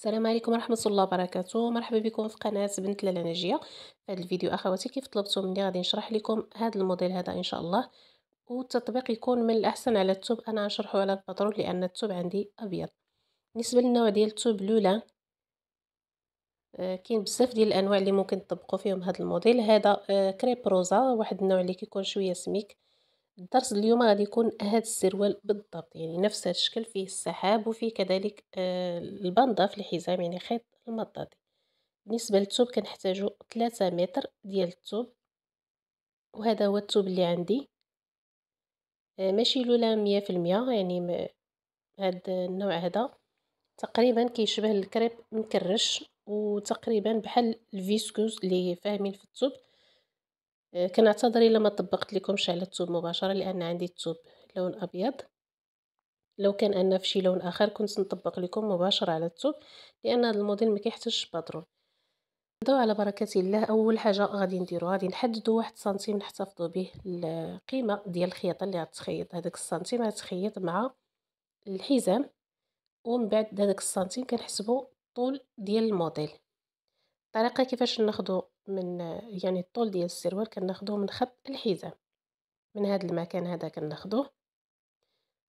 السلام عليكم ورحمة الله وبركاته مرحبا بكم في قناة بنت لالا ناجية في هذا الفيديو أخواتي كيف طلبتوا مني غادي نشرح لكم هذا الموديل هذا إن شاء الله والتطبيق يكون من الأحسن على التوب أنا نشرحه على الباترون لأن التوب عندي أبيض بالنسبة للنوع ديال التوب لولا آه، كاين بزاف ديال الأنواع اللي ممكن تطبقوا فيهم هذا الموديل هذا آه، كريب روزا واحد النوع اللي كيكون شوية سميك الدرس اليوم غادي يكون هذا السروال بالضبط يعني نفس هذا الشكل فيه السحاب وفيه كذلك آه، البنضه في الحزام يعني خيط المطاطي بالنسبه للثوب كنحتاجو 3 متر ديال الثوب وهذا هو الثوب اللي عندي آه، ماشي لولا مية يعني هذا النوع هذا تقريبا كيشبه الكريب مكرش وتقريبا بحال الفيسكوز اللي فاهمين في الثوب آه، كنعتذر الا ما طبقت لكمش على الثوب مباشره لان عندي الثوب لون ابيض لو كان انا في شي لون اخر كنت نطبق لكم مباشره على الثوب لان هذا الموديل ما كيحتاجش باترون نبداو على بركه الله اول حاجه غادي نديرو غادي نحددو واحد سنتيم نحتفظو به القيمه ديال الخياطه اللي غتخيط هذاك السنتيم غتخيط مع الحزام ومن بعد هذاك السنتيم كنحسبو الطول ديال الموديل الطريقه كيفاش ناخدو من يعني الطول ديال السروال كناخذوه من خط الحزام من هذا المكان هذا كناخذوه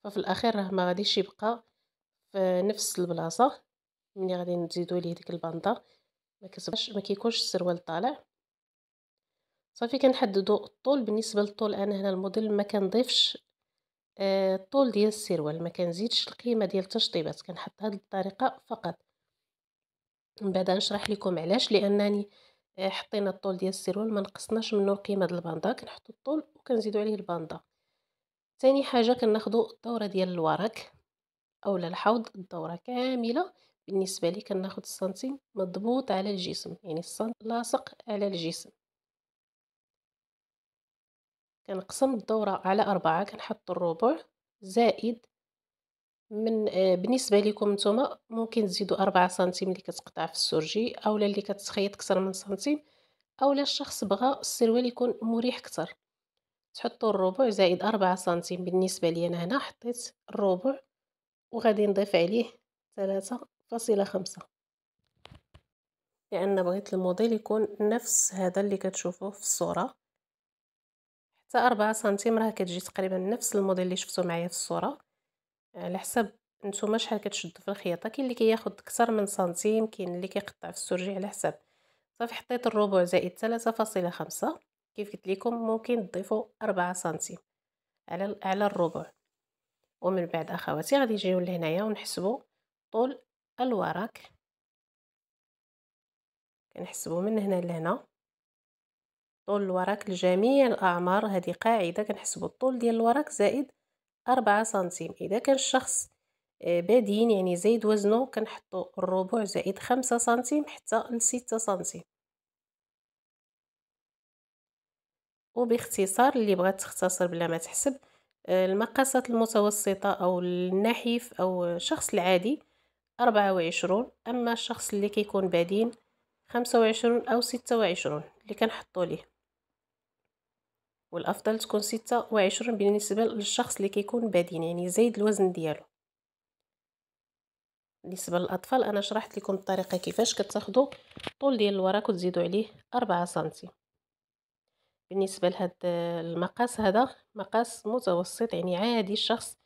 ففي الاخير راه ما غاديش يبقى في نفس البلاصه ملي غادي نزيدو ليه ديك البنطه ما كتبقاش ما كيكونش السروال طالع صافي كنحددو الطول بالنسبه للطول انا هنا الموديل ما كنضيفش آه، الطول ديال السروال ما كنزيدش القيمه ديال التشطيبات كنحط هذه الطريقه فقط من بعد نشرح لكم علاش لانني آه، حطينا الطول ديال السروال ما نقصناش منه القيمه ديال الباندا كنحطو الطول وكنزيدو عليه الباندا ثاني حاجه كناخدو الدوره ديال الورك اولا الحوض الدوره كامله بالنسبه لي كناخد السنتيم مضبوط على الجسم يعني السنت لاصق على الجسم كنقسم الدوره على أربعة كنحط الربع زائد من آه، بالنسبه لكم نتوما ممكن تزيدوا 4 سنتيم اللي كتقطع في السرجي اولا اللي كتخيط اكثر من سنتيم اولا الشخص بغى السروال يكون مريح اكثر تحطوا الربع زائد 4 سنتيم بالنسبه لي انا هنا حطيت الربع وغادي نضيف عليه 3.5 لان بغيت الموديل يكون نفس هذا اللي كتشوفوه في الصوره حتى 4 سنتيم راه كتجي تقريبا نفس الموديل اللي شفتو معايا في الصوره على حسب نتوما شحال كتشدو في الخياطه كاين اللي كياخد اكثر من سنتيم كاين اللي كيقطع في السرجي على حسب صافي حطيت الربع زائد 3.5 فاصلة خمسة كيف قلت لكم ممكن تضيفوا 4 سنتيم على على الربع ومن بعد اخواتي غادي نجيو لهنايا ونحسبوا طول الورق كنحسبوا من هنا لهنا طول الورق لجميع الاعمار هذه قاعده كنحسبوا الطول ديال الورق زائد أربعة سنتيم إذا كان الشخص آه، بدين يعني زايد وزنه كنحطو الربع زائد خمسة سنتيم حتى لستة سنتيم وباختصار اللي بغات تختصر بلا ما تحسب آه، المقاسات المتوسطة أو النحيف أو الشخص العادي أربعة وعشرون أما الشخص اللي كيكون بدين خمسة وعشرون أو ستة وعشرون اللي كنحطو ليه والافضل تكون ستة بالنسبه للشخص اللي كيكون بادين يعني زايد الوزن ديالو بالنسبه للاطفال انا شرحت لكم الطريقه كيفاش كتاخذوا الطول ديال الورق وتزيدوا عليه 4 سنتيم بالنسبه لهذا المقاس هذا مقاس متوسط يعني عادي الشخص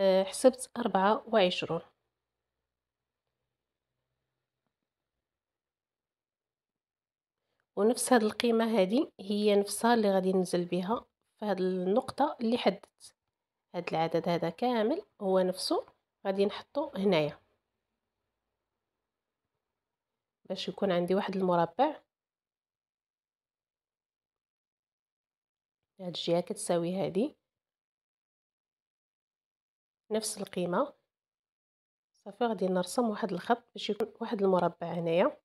آه، حسبت 24 وعشرون ونفس هاد القيمة هادي هي نفسها اللي غادي ننزل بها في هاد النقطة اللي حددت هاد العدد هذا كامل هو نفسه غادي نحطو هنايا باش يكون عندي واحد المربع هاد الجهة كتساوي هادي نفس القيمة صافي غادي نرسم واحد الخط باش يكون واحد المربع هنايا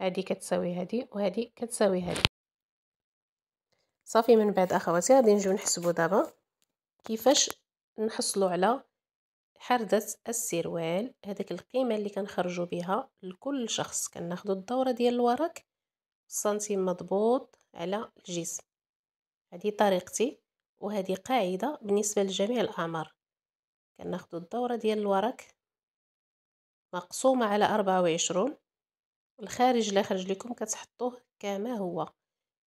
هادي كتساوي هادي وهذه كتساوي هادي صافي من بعد اخواتي غادي نجيو نحسبو دابا كيفاش نحصلو على حردة السروال هذاك القيمة اللي كنخرجو بها لكل شخص كناخدو الدورة ديال الورق سنتيم مضبوط على الجسم هذه طريقتي وهذه قاعدة بالنسبة لجميع الأعمار كناخدو الدورة ديال الورق مقسومة على 24 وعشرون الخارج اللي خرج لكم كتحطوه كما هو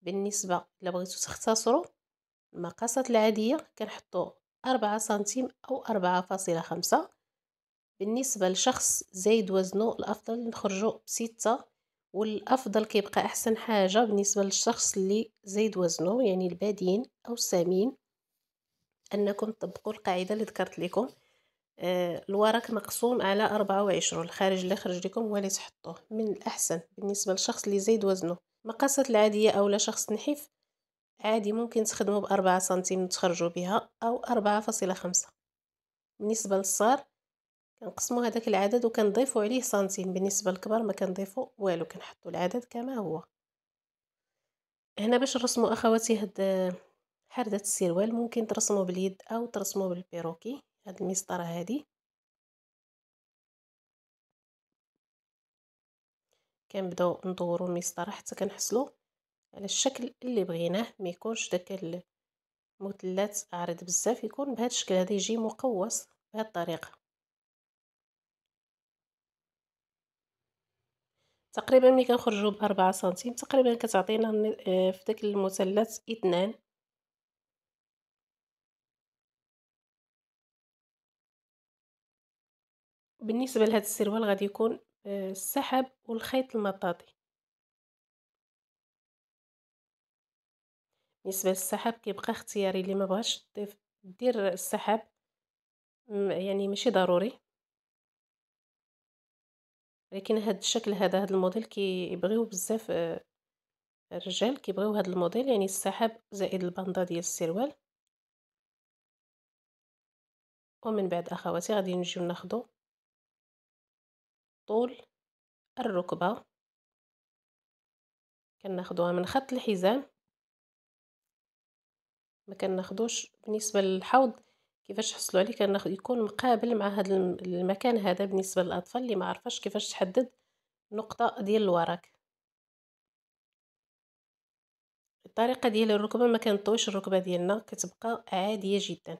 بالنسبه الا بغيتو تختصروا المقاسات العاديه كنحطو أربعة سنتيم او أربعة فاصلة خمسة بالنسبه لشخص زايد وزنه الافضل نخرجو بستة والافضل كيبقى احسن حاجه بالنسبه للشخص اللي زايد وزنه يعني البادين او السامين انكم تطبقوا القاعده اللي ذكرت لكم آه، الورق مقسوم على أربعة وعشرون الخارج اللي خرج لكم هو اللي تحطوه من الأحسن بالنسبة للشخص اللي زايد وزنه مقاسات العادية اولا شخص نحيف عادي ممكن تخدموا بأربعة سنتيم تخرجوا بها أو أربعة فاصلة خمسة بالنسبة للصار كنقسمو هذاك العدد وكنضيفو عليه سنتيم بالنسبة للكبار ما كنضيفوا والو كنحطو العدد كما هو هنا باش نرسمو أخواتي هاد آه، حردة السروال ممكن ترسمو باليد أو ترسمو بالبيروكي هاد المسطرة هادي كنبداو ندورو المسطرة حتى كنحصلو على الشكل اللي بغيناه ما يكونش داك المثلث عريض بزاف يكون بهذا الشكل هذا يجي مقوس بهذه الطريقه تقريبا ملي كنخرجوا 4 سنتيم تقريبا كتعطينا آه، في داك المثلث اثنان بالنسبه لهذا السروال غادي يكون آه، السحب والخيط المطاطي بالنسبه للسحب كيبقى اختياري اللي ما بغاش دير السحب يعني ماشي ضروري لكن هاد الشكل هذا هاد الموديل كيبغيو بزاف آه، الرجال كيبغيو هاد الموديل يعني السحب زائد البندا ديال السروال ومن بعد اخواتي غادي نجيو ناخذو طول الركبة كناخدوها من خط الحزام ما كناخدوش بالنسبه للحوض كيفاش حصلوا عليه كناخد يكون مقابل مع هذا المكان هذا بالنسبه للاطفال اللي ما عرفاش كيفاش تحدد نقطه ديال الورق الطريقه ديال الركبه ما طويش الركبه ديالنا كتبقى عاديه جدا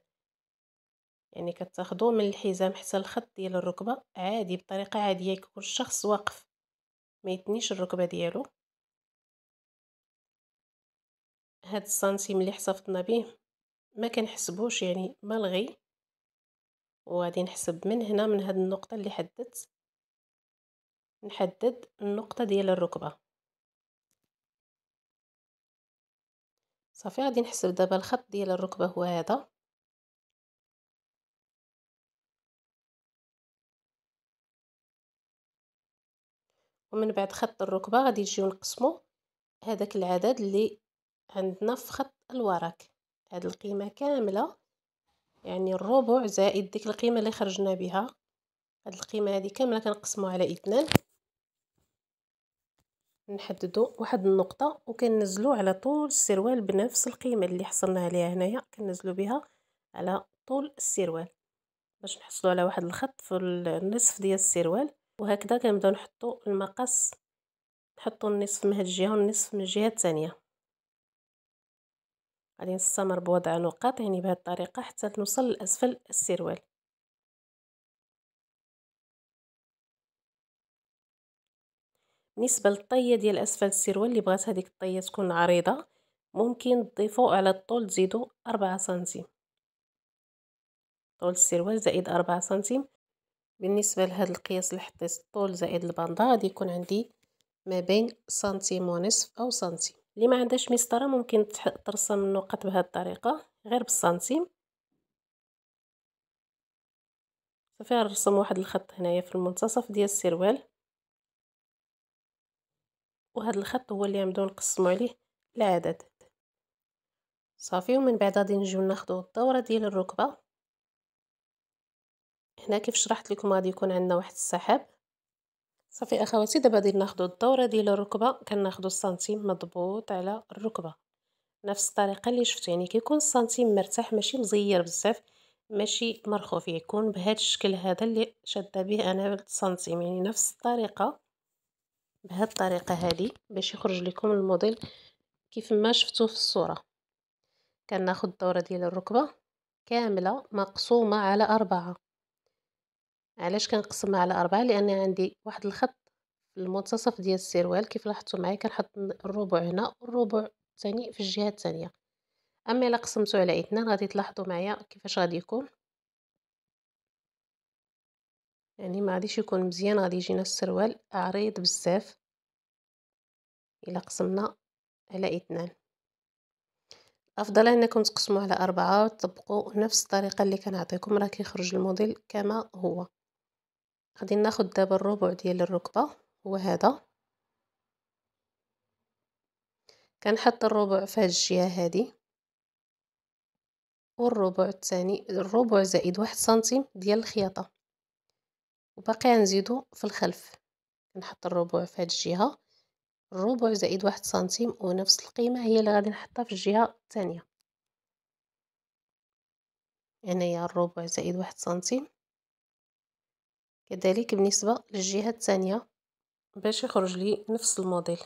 يعني كتاخدو من الحزام حتى الخط ديال الركبه عادي بطريقه عاديه يكون الشخص واقف ما يتنيش الركبه ديالو هاد السنتيم اللي حسبتنا به ما كنحسبوش يعني ملغي وغادي نحسب من هنا من هاد النقطه اللي حددت نحدد النقطه ديال الركبه صافي غادي نحسب دابا الخط ديال الركبه هو هذا ومن بعد خط الركبة غادي نجيو نقسمو هذاك العدد اللي عندنا في خط الورق هاد القيمة كاملة يعني الربع زائد ديك القيمة اللي خرجنا بها هاد القيمة هادي كاملة كنقسمو على اثنان نحددو واحد النقطة وكننزلو على طول السروال بنفس القيمة اللي حصلنا عليها هنايا كنزلو بها على طول السروال باش نحصلو على واحد الخط في النصف ديال السروال وهكذا كنبداو نحطو المقص نحطو النصف من هاد الجهه والنصف من الجهه الثانيه غادي نستمر بوضع نقاط يعني بهاد الطريقه حتى نوصل لاسفل السروال بالنسبه للطيه ديال اسفل السروال اللي بغات هذيك الطيه تكون عريضه ممكن تضيفوا على الطول تزيدوا 4 سنتيم طول السروال زائد 4 سنتيم بالنسبة لهذا القياس اللي حطيت الطول زائد الباندا غادي يكون عندي ما بين سنتيم ونصف او سنتيم اللي ما عندهاش مسطره ممكن ترسم النقط بهذه الطريقه غير بالسنتيم صافي غنرسم واحد الخط هنايا في المنتصف ديال السروال وهذا الخط هو اللي غنبداو نقسمو عليه العدد صافي ومن بعد غادي نجيو ناخدو الدوره ديال الركبه هنا كيف شرحت لكم غادي يكون عندنا واحد السحاب صافي اخواتي دابا غادي ناخذ الدوره ديال الركبه كناخذ السنتيم مضبوط على الركبه نفس الطريقه اللي شفتوا يعني كيكون السنتيم مرتاح ماشي مزير بزاف ماشي مرخوف يكون بهذا الشكل هذا اللي شاده به انا السنتيم يعني نفس الطريقه بهاد الطريقه هذه باش يخرج لكم الموديل كيف ما شفتوا في الصوره كناخذ الدوره ديال الركبه كامله مقسومه على أربعة علاش كنقسمها على أربعة لأن عندي واحد الخط في المنتصف ديال السروال كيف لاحظتوا معايا كنحط الربع هنا والربع الثاني في الجهه الثانيه اما الا قسمته على اثنان غادي تلاحظوا معايا كيفاش غادي يكون يعني ما غاديش يكون مزيان غادي يجينا السروال عريض بزاف الا قسمنا على اثنان افضل انكم تقسموا على أربعة وتطبقوا نفس الطريقه اللي كنعطيكم راه كيخرج الموديل كما هو غادي ناخد دابا الربع ديال الركبه هو هذا كنحط الربع في هاد الجهه هادي والربع الثاني الربع زائد واحد سنتيم ديال الخياطه وباقي غنزيدو في الخلف نحط الربع في هاد الجهه الربع زائد واحد سنتيم ونفس القيمه هي اللي غادي نحطها في الجهه الثانيه هنايا يعني الربع زائد واحد سنتيم كذلك بالنسبة للجهة الثانية باش يخرج لي نفس الموديل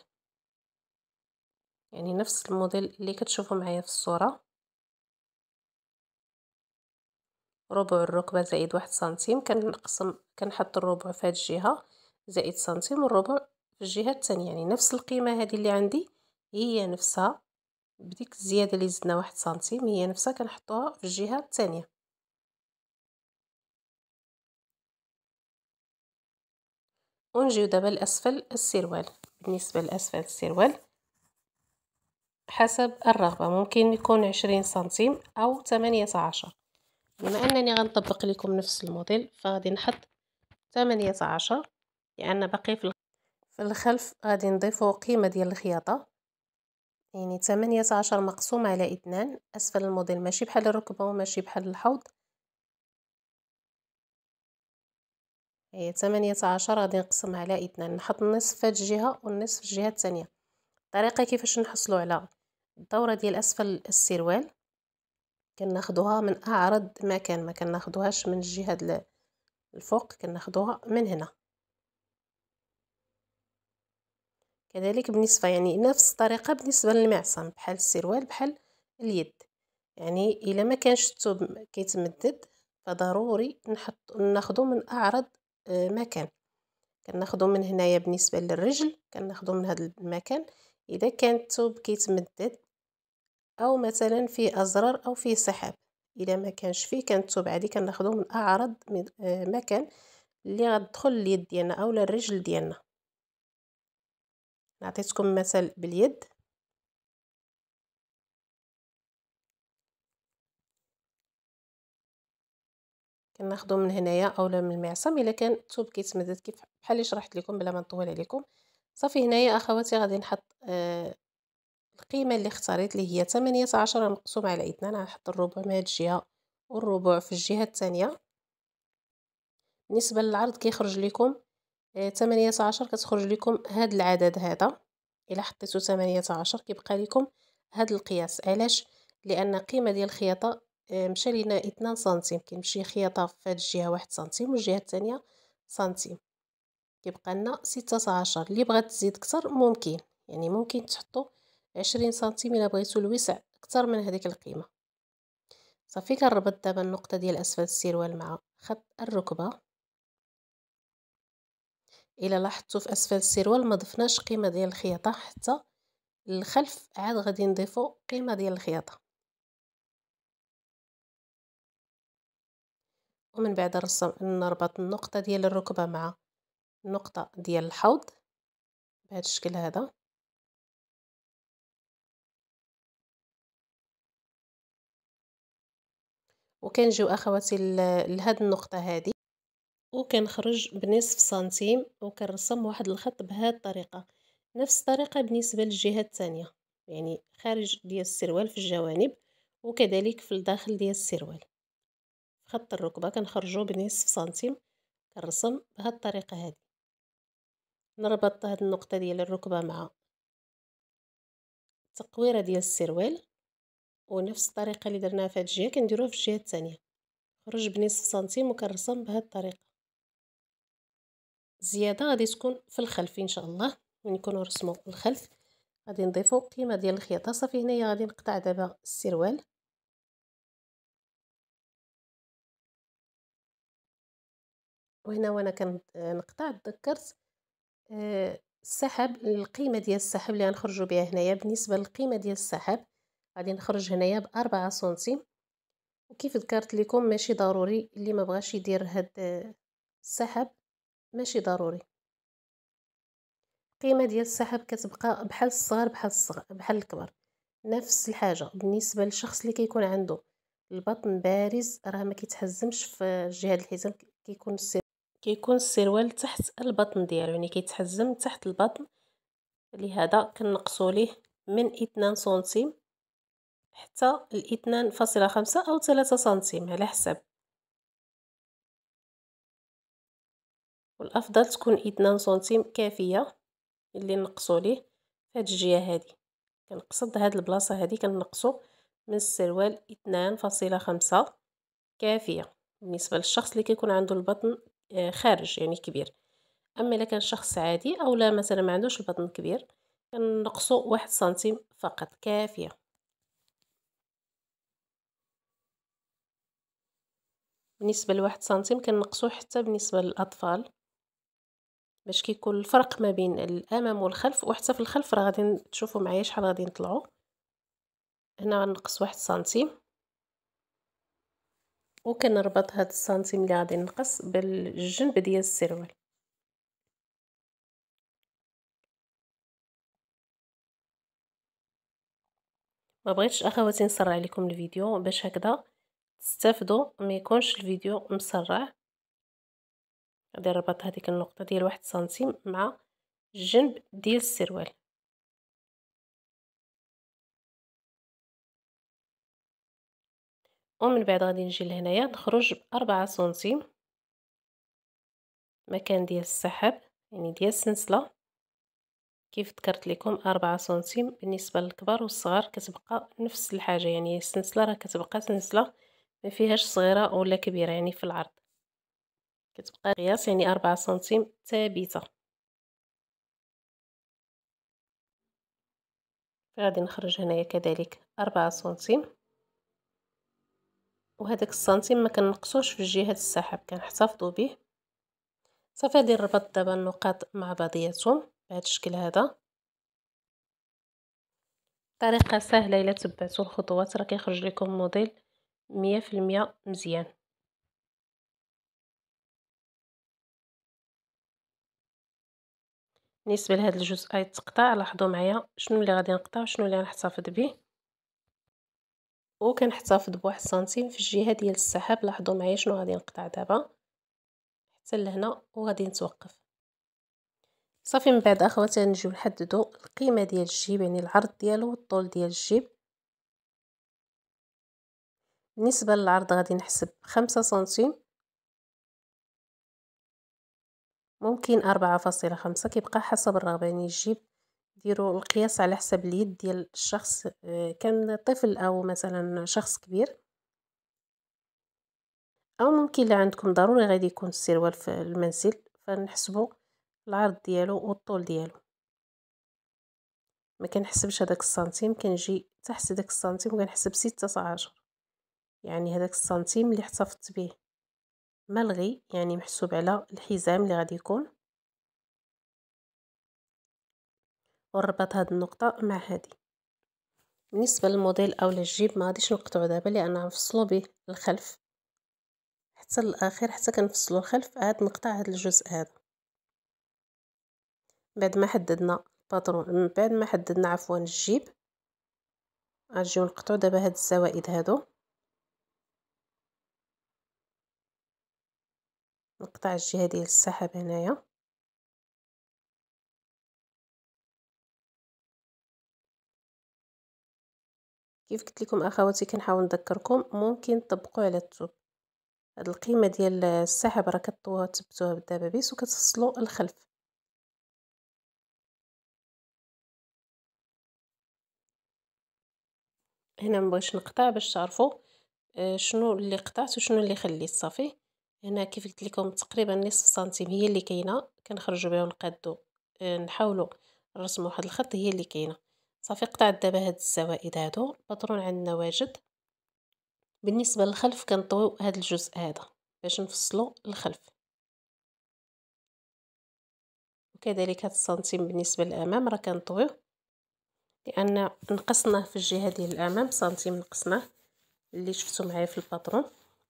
يعني نفس الموديل اللي كتشوفوا معايا في الصورة ربع الركبة زائد واحد سنتيم كنقسم كنحط الربع في هاد الجهة زائد سنتيم والربع في الجهة الثانية يعني نفس القيمة هذه اللي عندي هي نفسها بديك الزيادة اللي زدنا واحد سنتيم هي نفسها كنحطوها في الجهة الثانية دابا لاسفل السروال بالنسبة لأسفل السروال حسب الرغبة ممكن يكون عشرين سنتيم أو 18 عشر بما أنني غنطبق لكم نفس الموديل فغادي نحط 18 عشر لأن باقي في الخلف غادي نضيفو قيمة ديال الخياطة يعني 18 عشر مقسوم على 2 أسفل الموديل ماشي بحال الركبة وماشي بحال الحوض ثمانية إيه، عشر غادي نقسم على اثنان نحط النصف في الجهة والنصف في الجهة الثانية الطريقة كيفاش نحصلو على الدورة ديال أسفل السروال كناخدوها من أعرض مكان ما كناخدوهاش من الجهة الفوق كناخدوها من هنا كذلك بالنسبة يعني نفس الطريقة بالنسبة للمعصم بحال السروال بحال اليد يعني إلا ما كانش الثوب كيتمدد فضروري نحط ناخدو من أعرض آه، مكان كناخدو من هنايا بالنسبه للرجل كناخدو من هذا المكان اذا كان الثوب كيتمدد او مثلا فيه ازرار او فيه سحاب الا ما كانش فيه كان الثوب عادي كناخدو من اعرض آه، مكان اللي غتدخل اليد ديالنا اولا الرجل ديالنا عطيتكم مثال باليد كناخدو من هنايا اولا من المعصم الا كان الثوب كيتمدد كيف بحال اللي شرحت لكم بلا ما نطول عليكم صافي هنايا اخواتي غادي نحط آه القيمه اللي اختاريت اللي هي 18 مقسوم على 2 غنحط الربع من هاد الجهه والربع في الجهه الثانيه بالنسبه للعرض كيخرج لكم آه 18 كتخرج لكم هاد العدد هذا الا حطيتو 18 كيبقى لكم هاد القياس علاش لان قيمه ديال الخياطه مشى لينا 2 سنتيم كيمشي خياطه في هاد الجهه واحد سنتيم والجهه الثانيه سنتيم كيبقى لنا ستة عشر اللي بغات تزيد كتر ممكن يعني ممكن تحطوا عشرين سنتيم الا بغيتو الوسع اكثر من هذيك القيمه صافي كنربط دابا النقطه ديال اسفل السروال مع خط الركبه الا لاحظتوا في اسفل السروال ما ضفناش قيمه ديال الخياطه حتى الخلف عاد غادي نضيفو قيمه ديال الخياطه ومن بعد نرسم نربط النقطة ديال الركبة مع النقطة ديال الحوض بهذا الشكل هذا وكنجيو اخواتي لهاد النقطه هذه وكنخرج بنصف سنتيم وكنرسم واحد الخط بهاد الطريقه نفس الطريقه بالنسبه للجهه الثانيه يعني خارج ديال السروال في الجوانب وكذلك في الداخل ديال السروال خط الركبة كنخرجو بنصف سنتيم كنرسم بهاد الطريقة هادي نربط هاد النقطة ديال الركبة مع التقويرة ديال السروال ونفس الطريقة اللي درناها في هاد الجهة كنديروها في الجهة الثانية خرج بنصف سنتيم وكنرسم بهاد الطريقة الزيادة غادي تكون في الخلف ان شاء الله ملي نكونوا رسموا الخلف غادي نضيفوا قيمه ديال الخياطه صافي هنايا غادي نقطع دابا السروال وهنا وانا كنقطع تذكرت آه، السحب القيمه ديال السحب اللي غنخرجوا بها هنايا بالنسبه للقيمه ديال السحب غادي نخرج هنايا بأربعة سنتيم وكيف ذكرت لكم ماشي ضروري اللي ما بغاش يدير هاد آه، السحب ماشي ضروري القيمه ديال السحب كتبقى بحال الصغار بحال الصغار بحال الكبر نفس الحاجه بالنسبه للشخص اللي كيكون عنده البطن بارز راه ما كيتحزمش في جهه الحزام كيكون السير كيكون السروال تحت البطن ديالو يعني كيتحزم تحت البطن لهذا كنقصو ليه من 2 سنتيم حتى ل فاصلة خمسة او 3 سنتيم على حسب والافضل تكون 2 سنتيم كافيه اللي نقصو ليه هاد الجهه هادي كنقصد هاد البلاصه هادي كنقصو من السروال 2.5 فاصلة خمسة كافيه بالنسبه للشخص اللي كيكون عنده البطن آه، خارج يعني كبير اما الا كان شخص عادي او لا مثلا ما عندوش البطن كبير كنقصو واحد سنتيم فقط كافيه بالنسبه لواحد سنتيم كنقصوا حتى بالنسبه للاطفال باش كيكون الفرق ما بين الامام والخلف وحتى في الخلف راه غادي تشوفوا معايا شحال غادي نطلعوا هنا غنقص واحد سنتيم وكنربط هاد السنتيم اللي غادي نقص بالجنب ديال السروال ما بغيتش اخواتي نسرع لكم الفيديو باش هكذا تستافدوا ما يكونش الفيديو مسرع غادي نربط هذيك النقطه ديال واحد سنتيم مع الجنب ديال السروال ومن بعد غادي نجي لهنايا نخرج بأربعة سنتيم مكان ديال السحب يعني ديال السنسلة كيف ذكرت لكم أربعة سنتيم بالنسبه للكبار والصغار كتبقى نفس الحاجه يعني السنسلة راه كتبقى سنسلة ما فيهاش صغيره ولا كبيره يعني في العرض كتبقى قياس يعني أربعة سنتيم ثابته غادي نخرج هنايا كذلك أربعة سنتيم وهذاك السنتيم ما كنقصوش في جهه السحب كنحتفظوا به صافي غادي نربط دابا النقاط مع بعضياتهم بهذا الشكل هذا طريقه سهله الا تبعتوا الخطوات راه كيخرج لكم موديل 100% مزيان بالنسبه لهذا الجزء اي تقطع لاحظوا معايا شنو اللي غادي نقطع وشنو اللي غنحتفظ به وكنحتفظ بواحد سنتيم في الجهه ديال السحاب لاحظوا معايا شنو غادي نقطع دابا حتى لهنا وغادي نتوقف صافي من بعد اخواتي نجيو نحددوا القيمه ديال الجيب يعني العرض ديالو والطول ديال الجيب بالنسبه للعرض غادي نحسب خمسة سنتيم ممكن أربعة فاصلة خمسة كيبقى حسب الرغبة يعني الجيب ديروا القياس على حسب اليد ديال الشخص آه، كان طفل او مثلا شخص كبير او ممكن لا عندكم ضروري غادي يكون السروال في المنزل فنحسبوا العرض ديالو والطول ديالو ما كنحسبش هذاك السنتيم كنجي تحت داك السنتيم وكنحسب 16 يعني هذاك السنتيم اللي احتفظت به ملغي يعني محسوب على الحزام اللي غادي يكون ونربط هاد النقطة مع هادي بالنسبة للموديل أو للجيب ما غاديش نقطعو دابا لأن غنفصلو به الخلف حتى الأخير حتى كنفصلو الخلف عاد نقطع هاد الجزء هذا بعد ما حددنا الباترون من بعد ما حددنا عفوا الجيب غنجيو نقطعو دابا هاد الزوائد هادو نقطع الجهة ديال السحاب هنايا كيف قلت لكم اخواتي كنحاول نذكركم ممكن تطبقوا على الثوب هاد القيمه ديال السحب راه كطوها تثبتوها بالدبابيس وكتفصلوا الخلف هنا مبغيتش نقطع باش تعرفوا آه، شنو اللي قطعت وشنو اللي خليت صافي هنا كيف قلت لكم تقريبا نصف سنتيم هي اللي كاينه كنخرجوا بها ونقادو آه، نحاولوا نرسموا واحد الخط هي اللي كاينه صافي قطعت دابا هاد الزوائد هادو الباترون عندنا واجد بالنسبه للخلف كنطويو هاد الجزء هذا باش نفصلو الخلف وكذلك هاد السنتيم بالنسبه للامام راه كنطويو لان نقصناه في الجهه ديال الامام سنتيم نقصناه اللي شفتو معايا في الباترون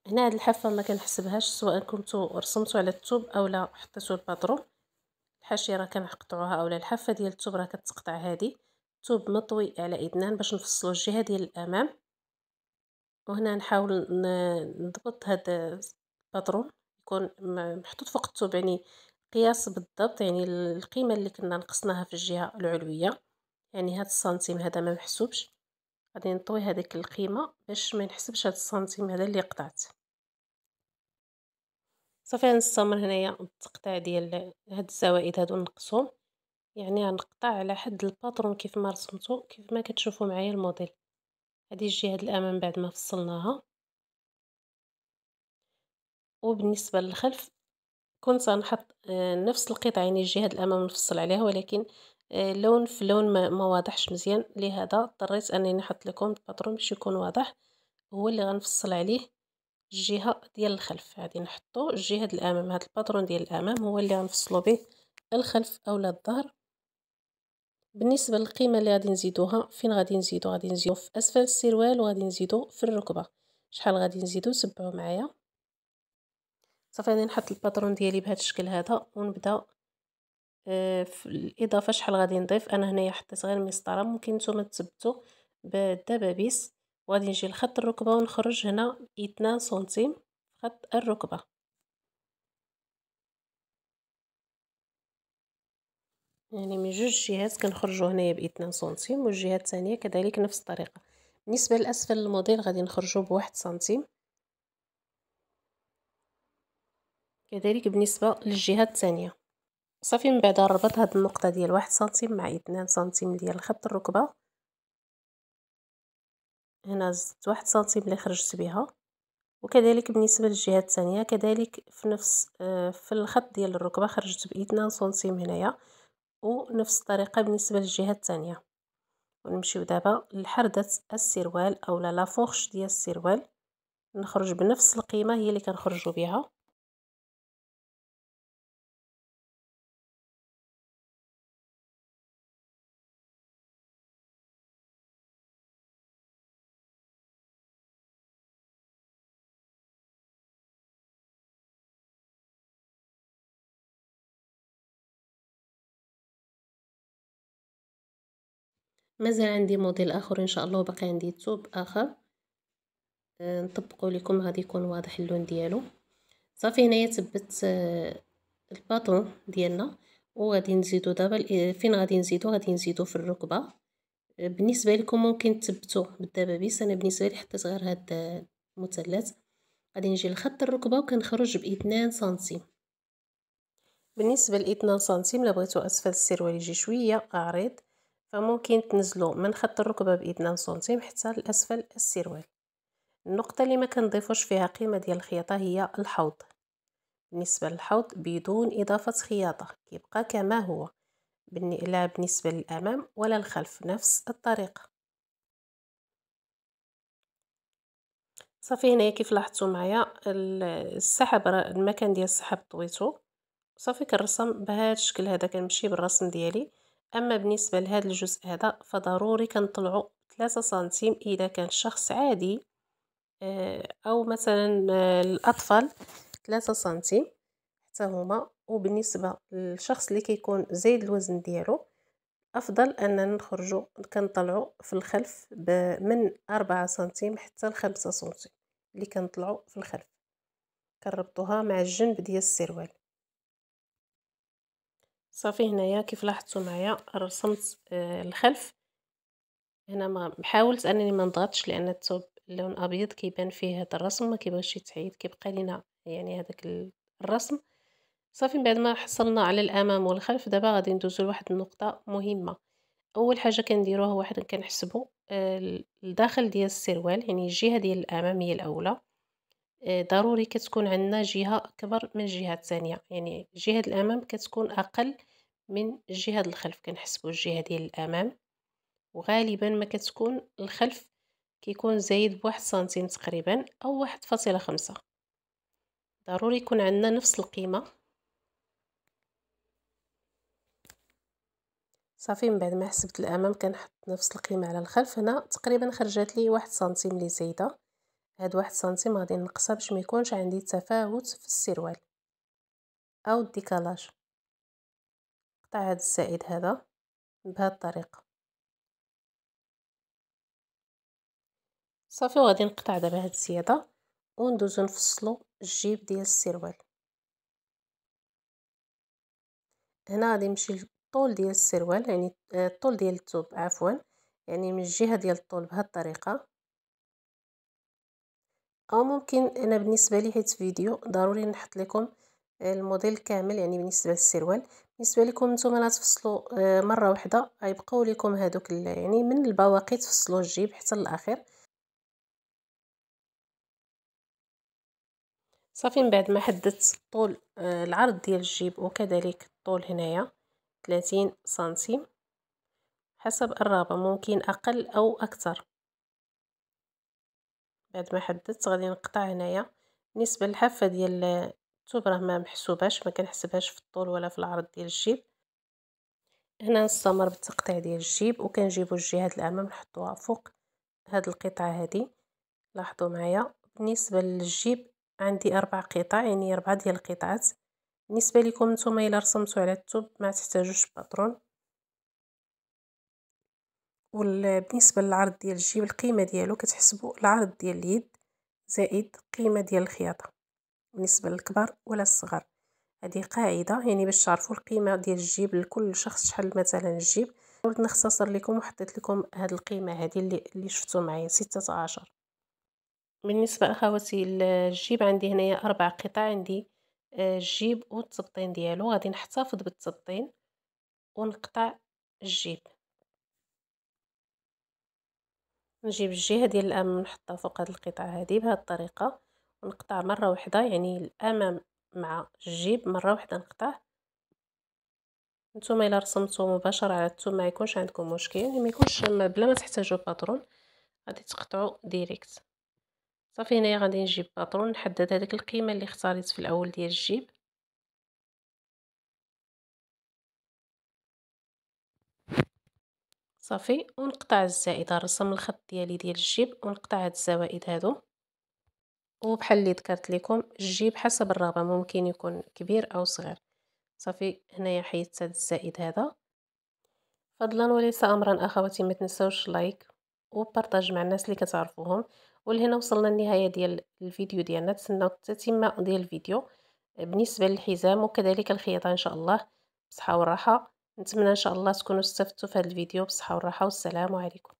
هنا هاد الحافه ما كنحسبهاش سواء كنتو رسمتو على الثوب اولا حطيتو الباترون راه كنقطعوها اولا الحافه ديال الثوب راه كتقطع هذه طوب مطوي على اثنان نعم، باش نفصلو الجهه ديال الامام وهنا نحاول نضبط هذا الباترون يكون محطوط فوق الثوب يعني قياس بالضبط يعني القيمه اللي كنا نقصناها في الجهه العلويه يعني هاد السنتيم هذا ما محسوبش غادي نطوي هذيك القيمه باش ما نحسبش هاد السنتيم هذا اللي قطعت صافي غنستمر هنايا بالتقطيع ديال هاد الزوائد هادو نقصهم يعني غنقطع على حد الباترون كيف ما رسمتو كيف ما كتشوفوا معايا الموديل هذه الجهه الامام بعد ما فصلناها وبالنسبه للخلف كنت غنحط آه، نفس القطع يعني الجهه الامام نفصل عليها ولكن آه، لون في لون ما, واضحش مزيان لهذا اضطريت انني نحط لكم الباترون باش يكون واضح هو اللي غنفصل عليه الجهه ديال الخلف غادي نحطو الجهه الامام هذا الباترون ديال الامام هو اللي غنفصلو به الخلف اولا الظهر بالنسبه للقيمه اللي غادي نزيدوها فين غادي نزيدو غادي نزيدو في اسفل السروال وغادي نزيدو في الركبه شحال غادي نزيدو تبعوا معايا صافي غادي نحط الباترون ديالي بهذا الشكل هذا ونبدا آه، في الاضافه شحال غادي نضيف انا هنايا حطيت غير مسطره ممكن نتوما تثبتوا بالدبابيس وغادي نجي لخط الركبه ونخرج هنا 2 سنتيم خط الركبه يعني من جوج جهات كنخرجو هنايا باثنان سنتيم والجهه الثانيه كذلك نفس الطريقه بالنسبه لاسفل الموديل غادي نخرجو بواحد سنتيم كذلك بالنسبه للجهه الثانيه صافي من بعد ربط هاد النقطه ديال واحد سنتيم مع اثنان سنتيم ديال خط الركبه هنا زدت واحد سنتيم اللي خرجت بها وكذلك بالنسبه للجهه الثانيه كذلك في نفس آه، في الخط ديال الركبه خرجت باثنان سنتيم هنايا ونفس الطريقة بالنسبة للجهة الثانية ونمشيو دابا لحردة السروال اولا لافورش ديال السروال نخرج بنفس القيمة هي اللي كنخرجو بها مازال عندي موديل اخر ان شاء الله باقي عندي توب اخر آه، نطبقوا لكم غادي يكون واضح اللون ديالو صافي هنايا تبت آه، الباطون ديالنا وغادي نزيدو دابا آه، فين غادي نزيدو غادي نزيدو في الركبه بالنسبه لكم ممكن تثبتوه بالدبابيس انا بالنسبه لي حطيت غير هاد المثلث غادي نجي لخط الركبه وكنخرج ب 2 سنتيم بالنسبه ل 2 سنتيم لبغيتو اسفل السروال يجي شويه عريض فممكن تنزلو من خط الركبة بإثنان سنتيم حتى لأسفل السروال النقطة اللي ما كنضيفوش فيها قيمة ديال الخياطة هي الحوض بالنسبة للحوض بدون إضافة خياطة كيبقى كما هو لا بالنسبة للأمام ولا الخلف نفس الطريقة صافي هنايا كيف لاحظتوا معايا السحب المكان ديال السحب طويته صافي كنرسم بهذا الشكل هذا كنمشي بالرسم ديالي أما بالنسبة لهذا الجزء هذا فضروري كنطلعو 3 سنتيم إذا كان شخص عادي آه، أو مثلا آه، الأطفال ثلاثة سنتيم حتى هما وبالنسبة للشخص اللي كيكون زايد الوزن ديالو افضل أننا نخرجو كنطلعو في الخلف من أربعة سنتيم حتى لخمسة سنتيم اللي كنطلعو في الخلف كنربطوها مع الجنب ديال السروال صافي هنايا كيف لاحظتوا معايا رسمت آه، الخلف هنا ما حاولت انني ما نضغطش لان الثوب اللون ابيض كيبان فيه هذا الرسم ما كيبغيش يتعيد كيبقى لينا يعني هذاك الرسم صافي من بعد ما حصلنا على الامام والخلف دابا غادي ندوزو لواحد النقطه مهمه اول حاجه كنديروها هو كنحسبوا آه، الداخل ديال السروال يعني الجهه ديال الاماميه الاولى ضروري كتكون عندنا جهة أكبر من الجهة الثانية يعني جهة الأمام كتكون أقل من جهة الخلف كنحسبو الجهة ديال الأمام وغالبا ما كتكون الخلف كيكون زايد بواحد سنتيم تقريبا أو واحد فاصلة خمسة ضروري يكون عندنا نفس القيمة صافي من بعد ما حسبت الامام كنحط نفس القيمه على الخلف هنا تقريبا خرجت لي واحد سنتيم لي زايده هاد واحد سنتيم غادي نقصها باش ما يكونش عندي تفاوت في السروال او الديكالاج نقطع هاد السائد هذا بهاد الطريقه صافي وغادي نقطع دابا هاد السياده وندوزو نفصلو الجيب ديال السروال هنا غادي نمشي للطول ديال السروال يعني آه، الطول ديال الثوب عفوا يعني من الجهه ديال الطول بهاد الطريقه او آه، ممكن انا بالنسبه لي هاد فيديو ضروري نحط لكم آه، الموديل كامل يعني بالنسبه للسروال بالنسبه لكم نتوما لا تفصلوا آه، مره واحده غيبقاو لكم هذوك يعني من البواقي تفصلوا الجيب حتى الاخير صافي من بعد ما حددت طول العرض ديال الجيب وكذلك الطول هنايا 30 سنتيم حسب الرابه ممكن اقل او اكثر بعد ما حددت غادي نقطع هنايا بالنسبه للحافه ديال الثوب راه ما محسوباش ما كنحسبهاش في الطول ولا في العرض ديال الجيب هنا نستمر بالتقطيع ديال الجيب وكنجيبو الجهات الامام نحطوها فوق هاد القطعه هادي لاحظوا معايا بالنسبه للجيب عندي اربع قطع يعني اربعه ديال القطعات بالنسبه لكم نتوما الا رسمتو على الثوب ما تحتاجوش باترون وبالنسبة للعرض ديال الجيب القيمة ديالو كتحسبوا العرض ديال اليد زائد القيمة ديال الخياطة بالنسبة للكبار ولا الصغار هذه قاعدة يعني باش تعرفوا القيمة ديال الجيب لكل شخص شحال مثلا الجيب قلت نختصر لكم وحطيت لكم هاد القيمة هذه اللي, اللي شفتوا معايا 16 بالنسبة أخواتي الجيب عندي هنايا أربع قطع عندي آه، الجيب والتبطين ديالو غادي نحتفظ بالتبطين ونقطع الجيب نجيب الجهه ديال الامام نحطها فوق هذه القطعه هذه بهذه الطريقه ونقطع مره واحده يعني الامام مع الجيب مره واحده نقطع نتوما الا رسمتو مباشره على الثوم ما يكونش عندكم مشكل يعني ما يكونش بلا ما تحتاجوا باترون غادي تقطعوا ديريكت صافي هنايا غادي نجيب باترون نحدد هذيك القيمه اللي اختاريت في الاول ديال الجيب صافي ونقطع الزائده رسم الخط ديالي ديال الجيب ونقطع هاد الزوائد هادو وبحال اللي ذكرت لكم الجيب حسب الرغبه ممكن يكون كبير او صغير صافي هنايا حيدت هاد الزائد هذا فضلا وليس امرا اخواتي ما تنساوش لايك وبارطاج مع الناس اللي كتعرفوهم ولهنا وصلنا للنهايه ديال الفيديو ديالنا تسناو التتمه ديال الفيديو بالنسبه للحزام وكذلك الخياطه ان شاء الله بصحه وراحه نتمنى ان شاء الله تكونوا استفدتوا في هذا الفيديو بالصحه والراحه والسلام عليكم